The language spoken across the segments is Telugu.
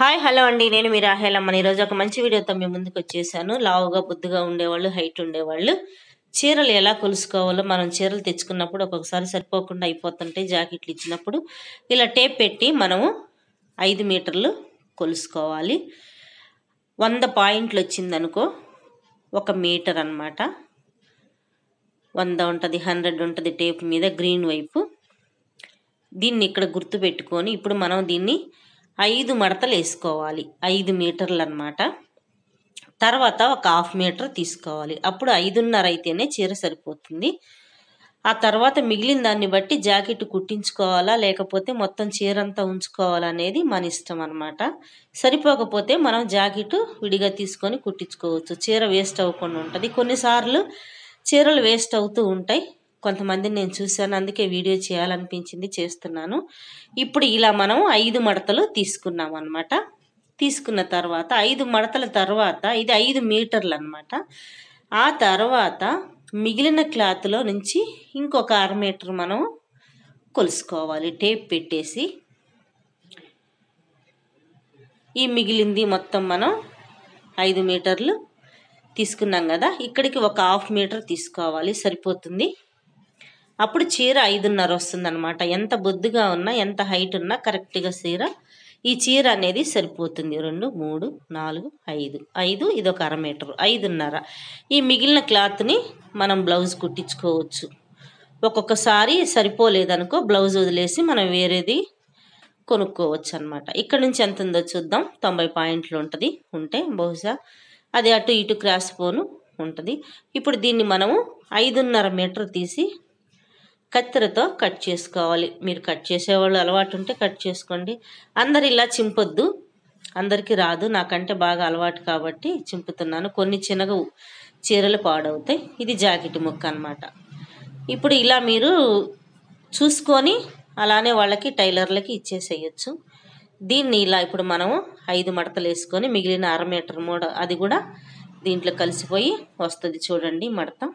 హాయ్ హలో అండి నేను మీ రాహేలమ్మని ఈరోజు ఒక మంచి వీడియోతో మీ ముందుకు వచ్చేసాను లావుగా బుద్ధిగా ఉండేవాళ్ళు హైట్ ఉండేవాళ్ళు చీరలు ఎలా కొలుసుకోవాలో మనం చీరలు తెచ్చుకున్నప్పుడు ఒక్కొక్కసారి సరిపోకుండా అయిపోతుంటే జాకెట్లు ఇచ్చినప్పుడు ఇలా టేప్ పెట్టి మనము ఐదు మీటర్లు కొలుసుకోవాలి వంద పాయింట్లు వచ్చిందనుకో ఒక మీటర్ అనమాట వంద ఉంటుంది హండ్రెడ్ ఉంటుంది టేప్ మీద గ్రీన్ వైపు దీన్ని ఇక్కడ గుర్తుపెట్టుకొని ఇప్పుడు మనం దీన్ని ఐదు మడతలు వేసుకోవాలి ఐదు మీటర్లు అనమాట తర్వాత ఒక హాఫ్ మీటర్ తీసుకోవాలి అప్పుడు ఐదున్నర అయితేనే చీర సరిపోతుంది ఆ తర్వాత మిగిలిన దాన్ని బట్టి జాకెట్ కుట్టించుకోవాలా లేకపోతే మొత్తం చీరంతా ఉంచుకోవాలనేది మన ఇష్టం అనమాట సరిపోకపోతే మనం జాకెట్ విడిగా తీసుకొని కుట్టించుకోవచ్చు చీర వేస్ట్ అవ్వకుండా ఉంటుంది కొన్నిసార్లు చీరలు వేస్ట్ అవుతూ ఉంటాయి కొంతమందిని నేను చూశాను అందుకే వీడియో చేయాలనిపించింది చేస్తున్నాను ఇప్పుడు ఇలా మనం ఐదు మడతలు తీసుకున్నాం అనమాట తీసుకున్న తర్వాత ఐదు మడతల తర్వాత ఇది ఐదు మీటర్లు అనమాట ఆ తర్వాత మిగిలిన క్లాత్లో నుంచి ఇంకొక అర మీటర్ మనం కొలుసుకోవాలి టేప్ పెట్టేసి ఈ మిగిలింది మొత్తం మనం ఐదు మీటర్లు తీసుకున్నాం కదా ఇక్కడికి ఒక హాఫ్ మీటర్ తీసుకోవాలి సరిపోతుంది అప్పుడు చీర ఐదున్నర వస్తుందన్నమాట ఎంత బొద్దుగా ఉన్నా ఎంత హైట్ ఉన్నా కరెక్ట్గా చీర ఈ చీర అనేది సరిపోతుంది రెండు మూడు నాలుగు ఐదు ఐదు ఇది ఒక అర మీటర్ ఐదున్నర ఈ మిగిలిన క్లాత్ని మనం బ్లౌజ్ కుట్టించుకోవచ్చు ఒక్కొక్కసారి సరిపోలేదనుకో బ్లౌజ్ వదిలేసి మనం వేరేది కొనుక్కోవచ్చు అనమాట ఇక్కడ నుంచి ఎంత ఉందో చూద్దాం తొంభై పాయింట్లు ఉంటుంది ఉంటే బహుశా అది అటు ఇటు క్రాస్ పోను ఉంటుంది ఇప్పుడు దీన్ని మనము ఐదున్నర మీటర్ తీసి కత్తెరతో కట్ చేసుకోవాలి మీరు కట్ చేసేవాళ్ళు అలవాటు ఉంటే కట్ చేసుకోండి అందరు ఇలా చింపొద్దు అందరికీ రాదు నాకంటే బాగా అలవాటు కాబట్టి చింపుతున్నాను కొన్ని చిన్నగా చీరలు పాడవుతాయి ఇది జాకెట్ ముక్క అనమాట ఇప్పుడు ఇలా మీరు చూసుకొని అలానే వాళ్ళకి టైలర్లకి ఇచ్చేసేయచ్చు దీన్ని ఇలా ఇప్పుడు మనము ఐదు మడతలు వేసుకొని మిగిలిన అర మీటర్ మూడ అది కూడా దీంట్లో కలిసిపోయి వస్తుంది చూడండి మడతం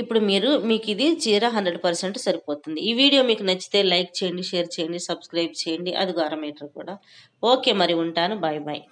ఇప్పుడు మీరు మీకు ఇది చీర హండ్రెడ్ పర్సెంట్ సరిపోతుంది ఈ వీడియో మీకు నచ్చితే లైక్ చేయండి షేర్ చేయండి సబ్స్క్రైబ్ చేయండి అది గారమీటర్ కూడా ఓకే మరి ఉంటాను బాయ్ బాయ్